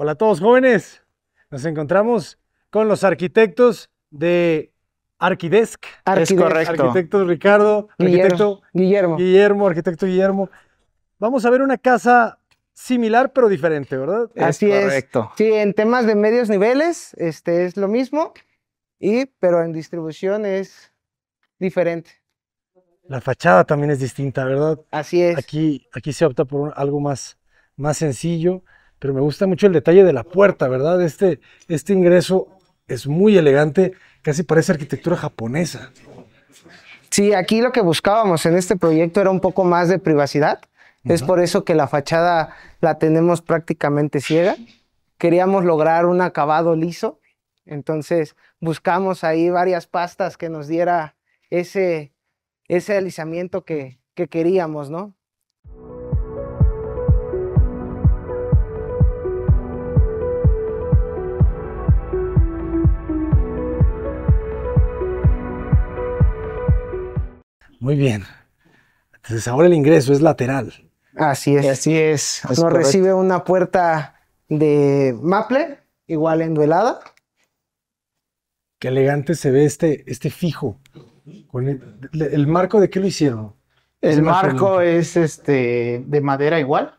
Hola a todos jóvenes, nos encontramos con los arquitectos de Arquidesk. Es correcto. Ricardo, Guillermo, arquitecto Guillermo. arquitecto Guillermo. Vamos a ver una casa similar pero diferente, ¿verdad? Así es. Sí, en temas de medios niveles este es lo mismo, y, pero en distribución es diferente. La fachada también es distinta, ¿verdad? Así es. Aquí, aquí se opta por algo más, más sencillo pero me gusta mucho el detalle de la puerta, ¿verdad? Este, este ingreso es muy elegante, casi parece arquitectura japonesa. Sí, aquí lo que buscábamos en este proyecto era un poco más de privacidad. Es por eso que la fachada la tenemos prácticamente ciega. Queríamos lograr un acabado liso, entonces buscamos ahí varias pastas que nos diera ese, ese alisamiento que queríamos, ¿no? Muy bien. Entonces ahora el ingreso es lateral. Así es. Así es. Nos recibe una puerta de maple, igual enduelada. Qué elegante se ve este, este fijo. Con el, marco de qué lo hicieron? El marco es este de madera igual.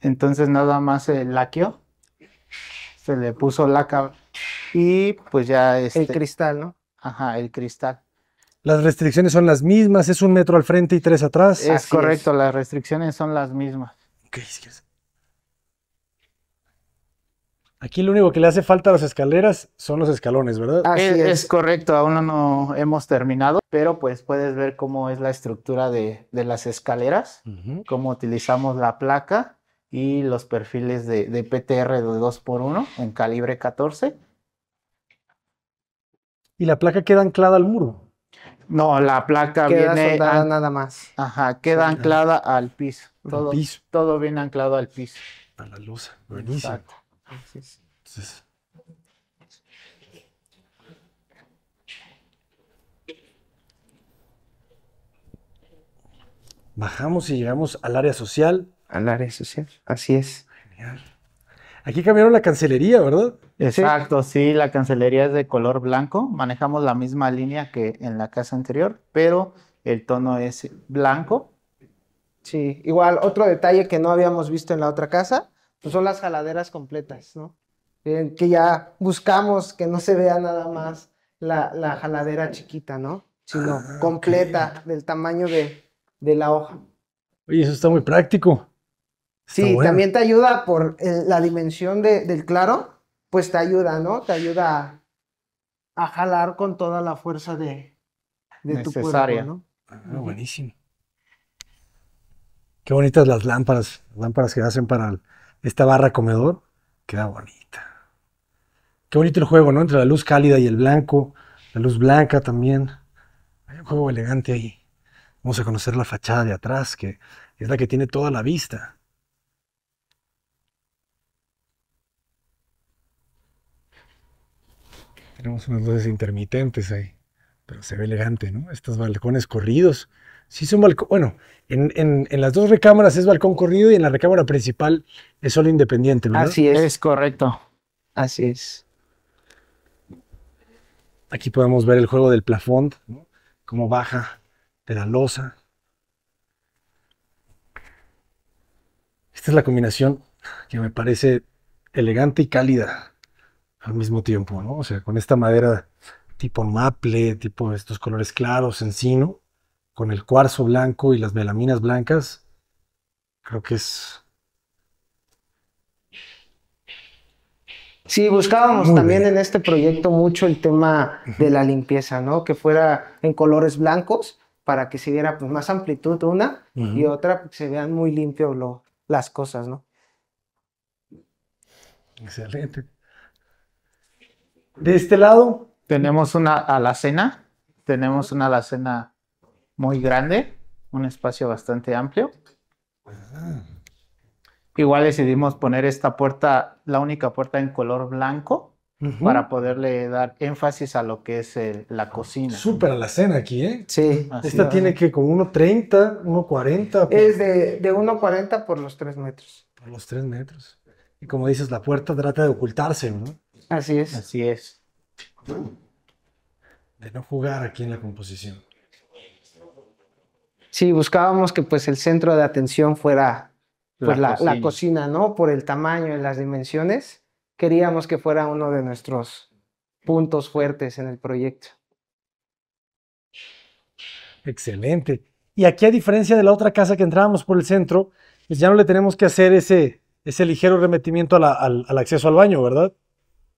Entonces nada más el laqueo Se le puso laca y pues ya es. el este, cristal, ¿no? Ajá, el cristal. Las restricciones son las mismas, es un metro al frente y tres atrás. Es correcto, las restricciones son las mismas. ¿Qué Aquí lo único que le hace falta a las escaleras son los escalones, ¿verdad? Así es, es correcto, aún no hemos terminado, pero pues puedes ver cómo es la estructura de, las escaleras, cómo utilizamos la placa y los perfiles de, de PTR de 2x1 en calibre 14. Y la placa queda anclada al muro. No, la placa viene soldada nada más. Ajá, queda anclada al piso. Todo, viene anclado al piso. A la luz. Buenísimo. Exacto. Entonces. Bajamos y llegamos al área social. Al área social, así es. Genial. Aquí cambiaron la cancelería, ¿verdad? Exacto, sí, la cancelería es de color blanco. Manejamos la misma línea que en la casa anterior, pero el tono es blanco. Sí, igual otro detalle que no habíamos visto en la otra casa, pues son las jaladeras completas, ¿no? que ya buscamos que no se vea nada más la, jaladera chiquita, ¿no? Sino ah, completa, del tamaño de, de la hoja. Oye, eso está muy práctico. Sí, también te ayuda por eh, la dimensión del claro, pues te ayuda, ¿no? Te ayuda a, jalar con toda la fuerza de, tu cuerpo, ¿no? Ah, buenísimo. Qué bonitas las lámparas, lámparas que hacen para esta barra comedor. Queda bonita. Qué bonito el juego, ¿no? Entre la luz cálida y el blanco, la luz blanca también. Hay un juego elegante ahí. Vamos a conocer la fachada de atrás, que es la que tiene toda la vista. Tenemos unas luces intermitentes ahí, pero se ve elegante, ¿no? Estos balcones corridos. Sí son balcón, bueno, en, las dos recámaras es balcón corrido y en la recámara principal es solo independiente, ¿verdad? Así es. Es correcto. Así es. Aquí podemos ver el juego del plafond, ¿no? cómo baja de la losa. Esta es la combinación que me parece elegante y cálida al mismo tiempo, ¿no? O sea, con esta madera tipo maple, tipo estos colores claros, encino, con el cuarzo blanco y las melaminas blancas, creo que es... Sí, buscábamos también en este proyecto mucho el tema de la limpieza, ¿no? Que fuera en colores blancos para que se viera pues, más amplitud una y otra que pues, se vean muy limpios las cosas, ¿no? Excelente. De este lado. Tenemos una alacena, tenemos una alacena muy grande, un espacio bastante amplio. Igual decidimos poner esta puerta, la única puerta en color blanco, para poderle dar énfasis a lo que es la cocina. Súper alacena aquí, ¿eh? Sí. Esta tiene que como 1,30, 1,40. Pues. Es de, de 1,40 por los 3 metros. Por los 3 metros. Y como dices, la puerta trata de ocultarse, ¿no? Así es. Así es. De no jugar aquí en la composición. Sí, buscábamos que pues el centro de atención fuera la, pues, cocina. ¿no? Por el tamaño y las dimensiones. Queríamos que fuera uno de nuestros puntos fuertes en el proyecto. Excelente. Y aquí, a diferencia de la otra casa que entrábamos por el centro, pues ya no le tenemos que hacer ese, ese ligero remetimiento al acceso al baño, ¿verdad?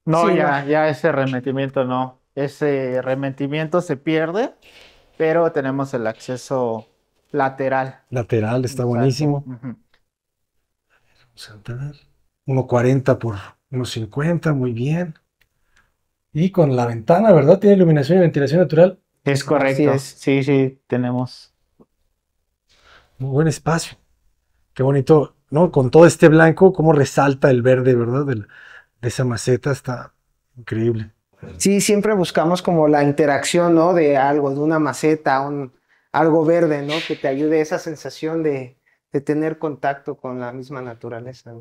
No, ya, ya ese remetimiento no. Ese remetimiento se pierde, pero tenemos el acceso lateral. Lateral, está buenísimo. Vamos a 1.40 por 1.50, muy bien. Y con la ventana, ¿verdad? Tiene iluminación y ventilación natural. Es correcto. Sí, sí, tenemos. Muy buen espacio. Qué bonito, ¿no? Con todo este blanco, cómo resalta el verde, ¿verdad? de esa maceta está increíble. Sí, siempre buscamos como la interacción, ¿no? De algo, de una maceta, un, algo verde, ¿no? Que te ayude esa sensación de, tener contacto con la misma naturaleza.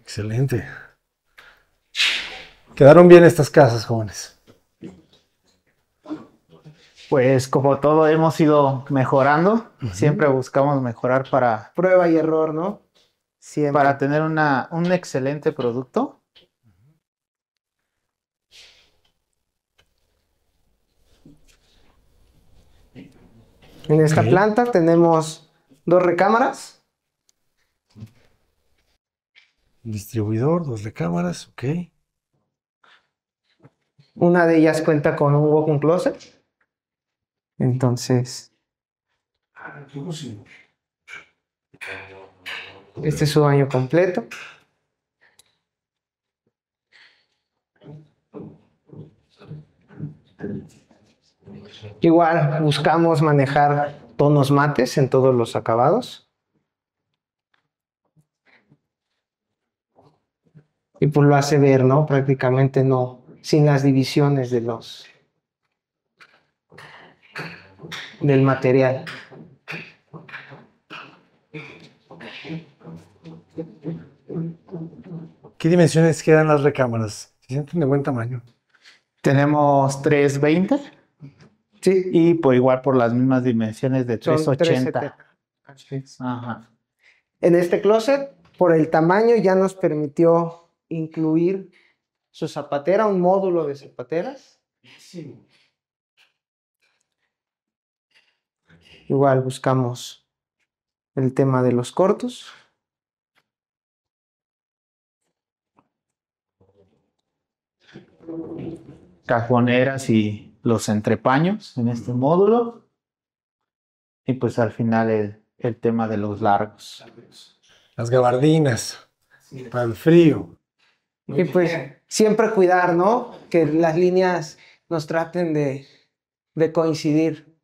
Excelente. Quedaron bien estas casas, jóvenes. Pues como todo hemos ido mejorando, siempre buscamos mejorar para... Prueba y error, ¿no? Para tener una, un excelente producto En esta planta tenemos dos recámaras. distribuidor, dos recámaras, ok. Una de ellas cuenta con un walk-in closet. Entonces. Este es su baño completo. Igual buscamos manejar tonos mates en todos los acabados. Y pues lo hace ver, ¿no? Prácticamente no, sin las divisiones de los del material. ¿Qué dimensiones quedan las recámaras? Se sienten de buen tamaño. Tenemos 320 y por pues, igual por las mismas dimensiones de 380. En este closet, por el tamaño, ya nos permitió incluir su zapatera, un módulo de zapateras. Igual buscamos el tema de los cortos. Cajoneras y los entrepaños en este módulo. Y pues al final el, el tema de los largos. Las gabardinas, para el frío. y pues siempre cuidar, ¿no? Que las líneas nos traten de, coincidir.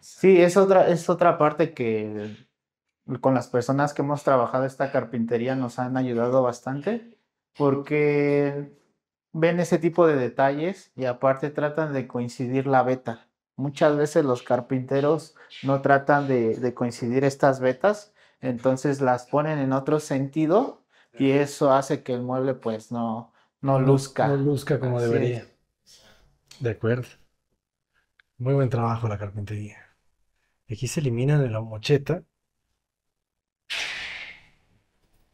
Sí, es otra, es otra parte que con las personas que hemos trabajado esta carpintería nos han ayudado bastante porque ven ese tipo de detalles y aparte tratan de coincidir la beta. Muchas veces los carpinteros no tratan de, coincidir estas vetas, entonces las ponen en otro sentido y eso hace que el mueble pues no, no, luzca. No luzca como debería. De acuerdo. Muy buen trabajo la carpintería. Aquí se eliminan de la mocheta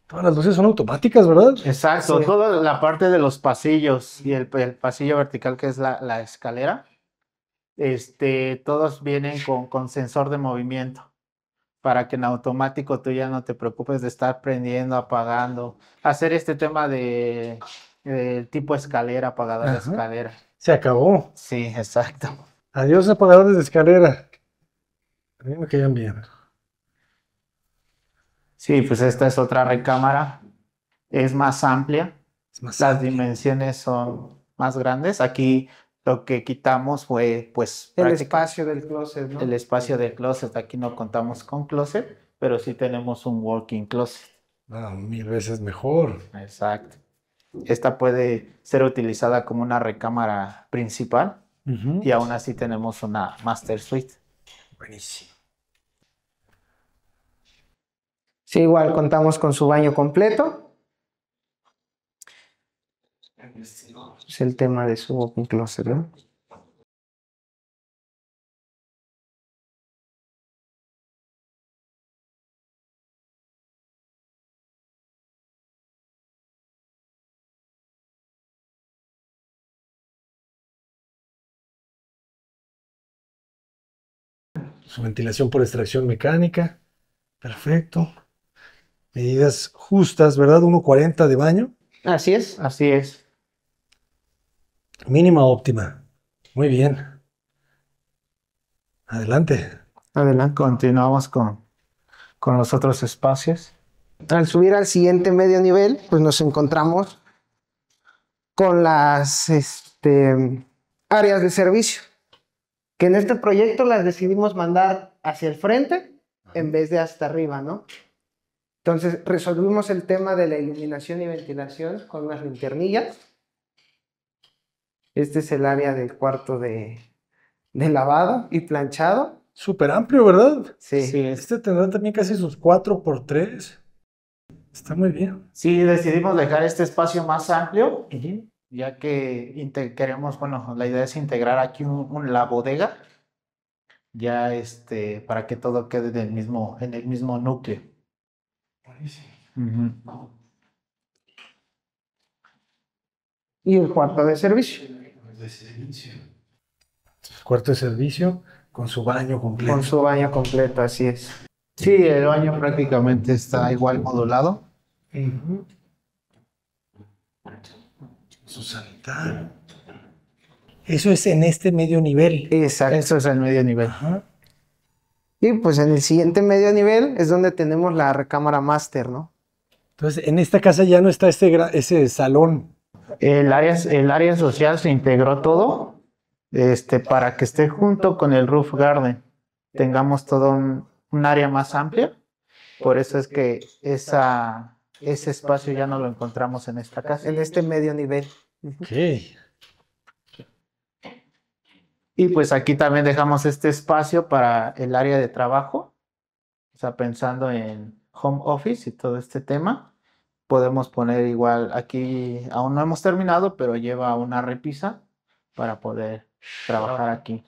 Todas las luces son automáticas, ¿verdad? Exacto, toda la parte de los pasillos y el, pasillo vertical que es la, escalera, este, todos vienen con, sensor de movimiento para que en automático tú ya no te preocupes de estar prendiendo, apagando, hacer este tema de, tipo escalera, apagador de escalera. Se acabó. Sí, exacto. Adiós apagadores de escalera. A me que bien. Sí, pues esta es otra recámara. Es más amplia. Las dimensiones son más grandes. Aquí lo que quitamos fue pues... El espacio del closet, El espacio del closet. Aquí no contamos con closet, pero sí tenemos un walking closet. Ah, mil veces mejor. Exacto. Esta puede ser utilizada como una recámara principal y aún así tenemos una master suite. Buenísimo. Sí, igual contamos con su baño completo. Es el tema de su open closet, ¿no? Su ventilación por extracción mecánica. Perfecto medidas justas, ¿verdad? 1,40 de baño. Así es. Así es. Mínima óptima. Muy bien. Adelante. Adelante. Continuamos con, con los otros espacios. Tras subir al siguiente medio nivel, pues nos encontramos con las este, áreas de servicio, que en este proyecto las decidimos mandar hacia el frente en vez de hasta arriba, ¿no? Entonces resolvimos el tema de la iluminación y ventilación con unas linternillas. Este es el área del cuarto de, lavado y planchado. Súper amplio, ¿verdad? Sí. Este tendrá también casi sus 4 por 3 Está muy bien. Sí, decidimos dejar este espacio más amplio, ya que queremos, bueno, la idea es integrar aquí la bodega, ya este, para que todo quede del mismo, en el mismo núcleo. Y el cuarto de servicio. cuarto de servicio con su baño completo. Con su baño completo, así es. Sí, el baño prácticamente está igual modulado. Su sanitario. Eso es en este medio nivel. Exacto. Eso es el medio nivel. Y pues en el siguiente medio nivel es donde tenemos la recámara máster, ¿no? Entonces, en esta casa ya no está este ese salón. El área, el área social se integró todo este, para que esté junto con el roof garden. Tengamos todo un, área más amplia. Por eso es que esa, ese espacio ya no lo encontramos en esta casa. En este medio nivel. Sí. Y pues aquí también dejamos este espacio para el área de trabajo, o sea, pensando en home office y todo este tema. Podemos poner igual aquí, aún no hemos terminado, pero lleva una repisa para poder trabajar aquí.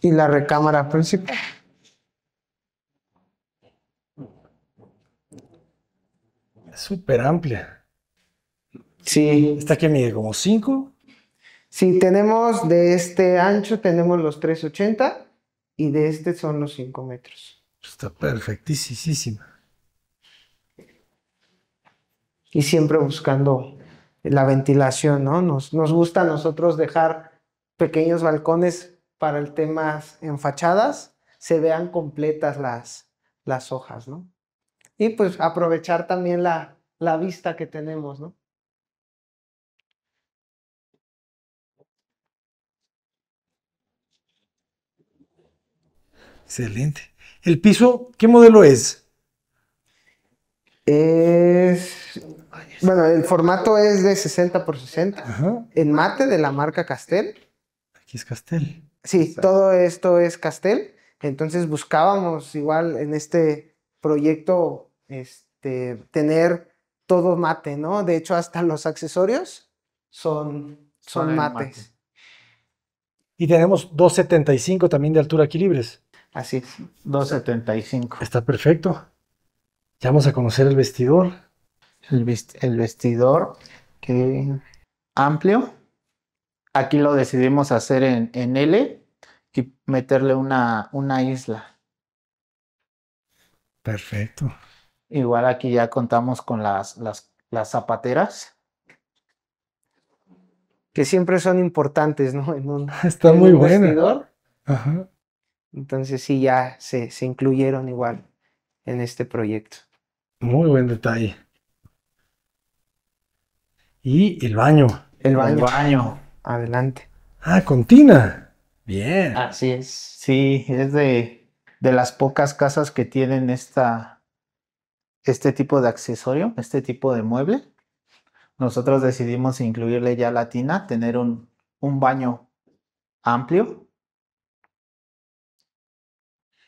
Y la recámara principal. Súper amplia. Sí. ¿Esta aquí mide como 5? Sí, tenemos de este ancho, tenemos los 380 y de este son los 5 metros. Está perfectísima. Y siempre buscando la ventilación, ¿no? Nos, nos gusta a nosotros dejar pequeños balcones para el tema en fachadas, se vean completas las, las hojas, ¿no? y pues aprovechar también la, vista que tenemos, ¿no? Excelente. ¿El piso qué modelo es? Es. Bueno, el formato es de 60 por 60 en mate de la marca Castel. Aquí es Castel. Sí, todo esto es Castel. Entonces buscábamos igual en este proyecto este, tener todo mate, ¿no? De hecho, hasta los accesorios son, son, mates. Y tenemos 275 también de altura equilibres Así es, 275. Está perfecto. Ya vamos a conocer el vestidor. El, vestidor que amplio. Aquí lo decidimos hacer en, L y meterle una, una isla. Perfecto. Igual aquí ya contamos con las, las, zapateras. Que siempre son importantes, ¿no? Está muy bueno Ajá. Entonces sí, ya se, incluyeron igual en este proyecto. Muy buen detalle. Y el baño. El baño. El baño. Adelante. Ah, con tina. Bien. Así es. Sí, es de las pocas casas que tienen esta, este tipo de accesorio, este tipo de mueble. Nosotros decidimos incluirle ya la tina, tener un, un baño amplio.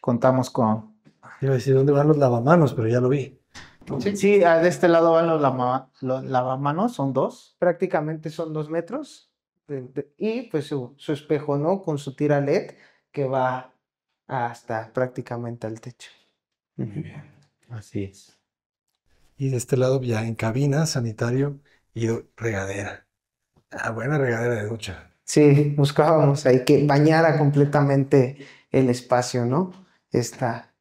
Contamos con... Iba a decir dónde van los lavamanos, pero ya lo vi. Sí, de este lado van los, lavamanos, son dos. Prácticamente son dos metros. y pues su, su espejo, ¿no? Con su tira LED que va hasta prácticamente al techo. Muy bien. Así es y de este lado ya en cabina, sanitario y regadera. Ah, buena regadera de ducha. Sí, buscábamos ahí que bañara completamente el espacio, ¿no? Esta,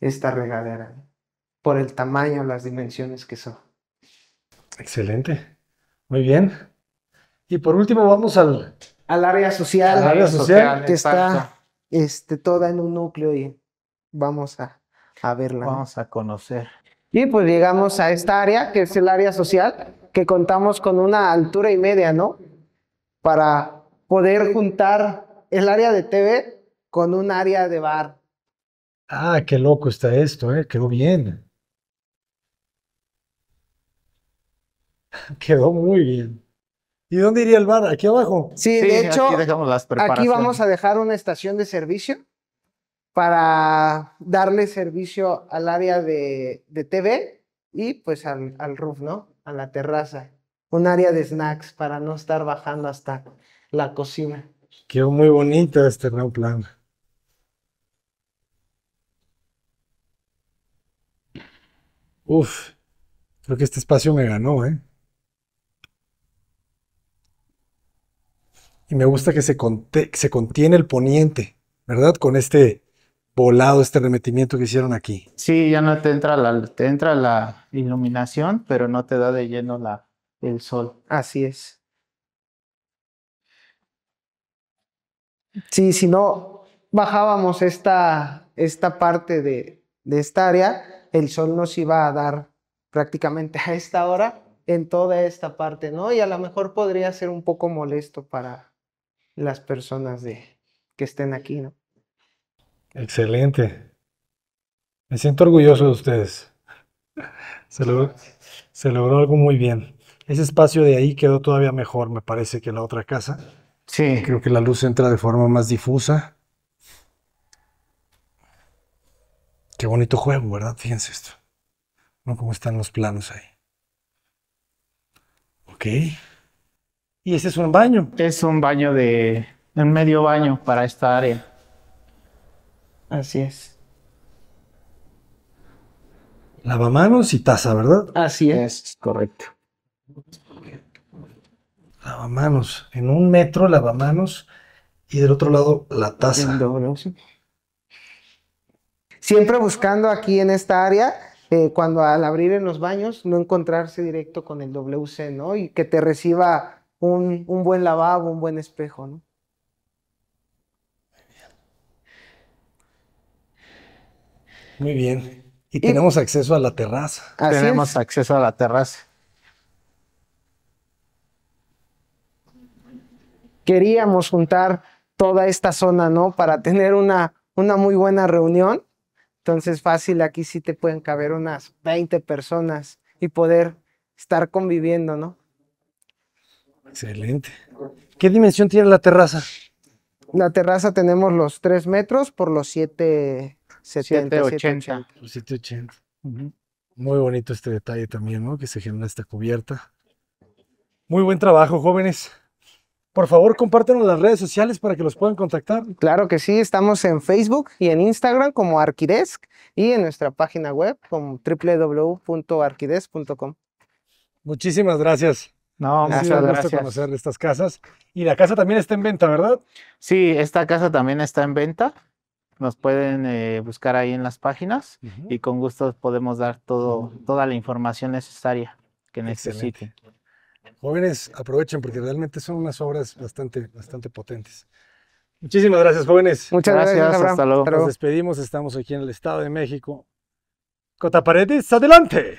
esta regadera, por el tamaño, las dimensiones que son. Excelente. Muy bien. Y por último vamos al... área social. Al área social. que está este, toda en un núcleo y vamos a, a verla. Vamos a conocer. Y pues llegamos a esta área, que es el área social, que contamos con una altura y media, ¿no? Para poder juntar el área de TV con un área de bar. Ah, qué loco está esto, ¿eh? Quedó bien. Quedó muy bien. ¿Y dónde iría el bar? ¿Aquí abajo? Sí, de hecho, aquí vamos a dejar una estación de servicio para darle servicio al área de, TV y pues al, al roof, ¿no? A la terraza. Un área de snacks para no estar bajando hasta la cocina. Quedó muy bonito este nuevo plan. Uf, creo que este espacio me ganó, ¿eh? Y me gusta que se, se contiene el poniente, ¿verdad? Con este volado este remetimiento que hicieron aquí. Sí, ya no te entra la, entra la iluminación, pero no te da de lleno la, el sol. Así es. Sí, si no bajábamos esta, esta parte de, de esta área, el sol nos iba a dar prácticamente a esta hora en toda esta parte, ¿no? Y a lo mejor podría ser un poco molesto para las personas de, que estén aquí, ¿no? Excelente. Me siento orgulloso de ustedes. Se logró, algo muy bien. Ese espacio de ahí quedó todavía mejor, me parece, que la otra casa. Sí. Creo que la luz entra de forma más difusa. Qué bonito juego, ¿verdad? Fíjense esto. ¿No? Cómo están los planos ahí. Ok. Y ese es un baño. Es un baño de... un medio baño para esta área. Así es. Lavamanos y taza, ¿verdad? Así es. correcto. Lavamanos. En un metro, lavamanos. Y del otro lado, la taza. Siempre buscando aquí en esta área eh, cuando al abrir en los baños no encontrarse directo con el WC, ¿no? Y que te reciba un, un buen lavabo, un buen espejo, ¿no? Muy bien. Y, tenemos acceso a la terraza. Tenemos acceso a la terraza. Queríamos juntar toda esta zona, ¿no? Para tener una, una muy buena reunión. Entonces, fácil, aquí sí te pueden caber unas 20 personas y poder estar conviviendo, ¿no? Excelente. ¿Qué dimensión tiene la terraza? La terraza tenemos los 3 metros por los 7 780. Pues Muy bonito este detalle también, ¿no? Que se genera esta cubierta. Muy buen trabajo, jóvenes. Por favor, compártenos las redes sociales para que los puedan contactar. Claro que sí, estamos en Facebook y en Instagram como Arquidesk y en nuestra página web como www.arquidesk.com. Muchísimas gracias. No, gracias, gracias. Gusto conocer estas casas. Y la casa también está en venta, ¿verdad? Sí, esta casa también está en venta nos pueden eh, buscar ahí en las páginas y con gusto podemos dar todo, toda la información necesaria que necesiten. Jóvenes, aprovechen porque realmente son unas obras bastante, bastante potentes. Muchísimas gracias, jóvenes. Muchas gracias. hasta, hasta luego. Nos despedimos. Estamos aquí en el Estado de México. Cotaparedes, adelante.